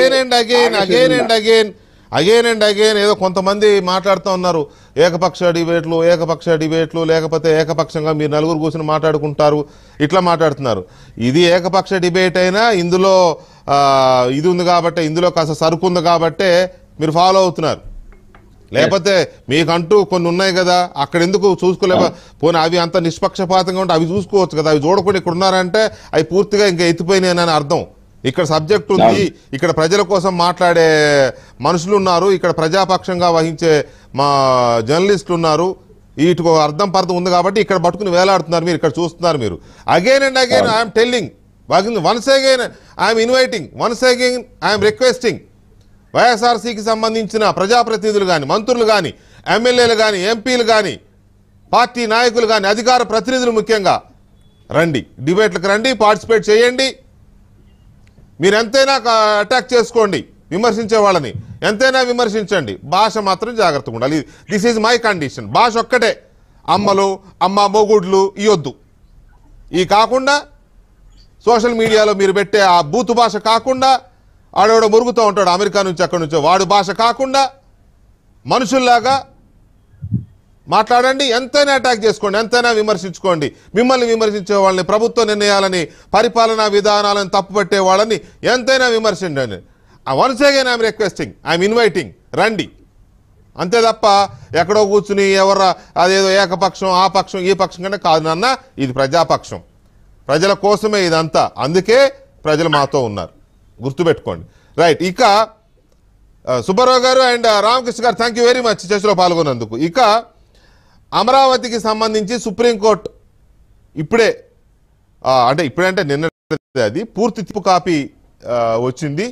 again and again again and again again and again ఏదో కొంతమంది మాట్లాడుతూ ఉన్నారు ఏకపక్ష డిబేట్లు ఏకపక్ష డిబేట్లు లేకపోతే ఏకపక్షంగా మీరు నలుగురు కూర్చొని మాట్లాడుకుంటారు ఇట్లా మాట్లాడుతున్నారు ఇది ఏకపక్ష డిబేట్ అయినా ఇందులో ఇది ఉంది కాబట్టి ఇందులో కాస్త సరుకు ఉంది కాబట్టే మీరు ఫాలో అవుతున్నారు లేకపోతే మీకంటూ కొన్ని ఉన్నాయి కదా అక్కడ ఎందుకు చూసుకోలేక పోనీ అవి అంత నిష్పక్షపాతంగా ఉంటే అవి చూసుకోవచ్చు కదా అవి చూడకుండా ఇక్కడ ఉన్నారంటే అవి పూర్తిగా ఇంకా ఎత్తిపోయినాయని అర్థం ఇక్కడ సబ్జెక్ట్ ఉంది ఇక్కడ ప్రజల కోసం మాట్లాడే మనుషులు ఉన్నారు ఇక్కడ ప్రజాపక్షంగా వహించే మా జర్నలిస్టులు ఉన్నారు వీటికి అర్థం పర్థం ఉంది కాబట్టి ఇక్కడ పట్టుకుని వేలాడుతున్నారు మీరు ఇక్కడ చూస్తున్నారు మీరు again and again I'm telling once again I'm inviting once again I'm requesting వైఎస్ఆర్సీకి సంబంధించిన ప్రజాప్రతినిధులు కానీ మంత్రులు కానీ ఎమ్మెల్యేలు కానీ ఎంపీలు కానీ పార్టీ నాయకులు కానీ అధికార ప్రతినిధులు ముఖ్యంగా రండి డిబేట్లకు రండి పార్టిసిపేట్ చేయండి మీరు ఎంతైనా అటాక్ చేసుకోండి విమర్శించే వాళ్ళని ఎంతైనా విమర్శించండి భాష మాత్రం జాగ్రత్తగా ఉండాలి దిస్ ఈజ్ మై కండిషన్ భాష ఒక్కటే అమ్మలు అమ్మ మోగుడ్లు ఇవద్దు ఈ కాకుండా సోషల్ మీడియాలో మీరు పెట్టే ఆ బూతు భాష కాకుండా ఆడవాడు మురుగుతూ ఉంటాడు అమెరికా నుంచి అక్కడి నుంచో వాడు భాష కాకుండా మనుషుల్లాగా మాట్లాడండి ఎంతైనా అటాక్ చేసుకోండి ఎంతైనా విమర్శించుకోండి మిమ్మల్ని విమర్శించే వాళ్ళని ప్రభుత్వ నిర్ణయాలని పరిపాలనా విధానాలను తప్పుపట్టే వాళ్ళని ఎంతైనా విమర్శించండి once again I'm requesting I'm inviting రండి అంతే తప్ప ఎక్కడో కూర్చుని ఎవరు అదేదో ఏకపక్షం ఆ పక్షం ఈ పక్షం కంటే కాదు నాన్న ఇది ప్రజాపక్షం ప్రజల కోసమే ఇదంతా అందుకే ప్రజలు మాతో ఉన్నారు గుర్తుపెట్టుకోండి రైట్ ఇక uh, సుబ్బారావు గారు అండ్ uh, రామకృష్ణ గారు థ్యాంక్ వెరీ మచ్ చర్చలో పాల్గొన్నందుకు ఇక అమరావతికి సంబంధించి సుప్రీంకోర్టు ఇప్పుడే అంటే ఇప్పుడంటే నిన్న అది పూర్తి తిప్పు కాపీ వచ్చింది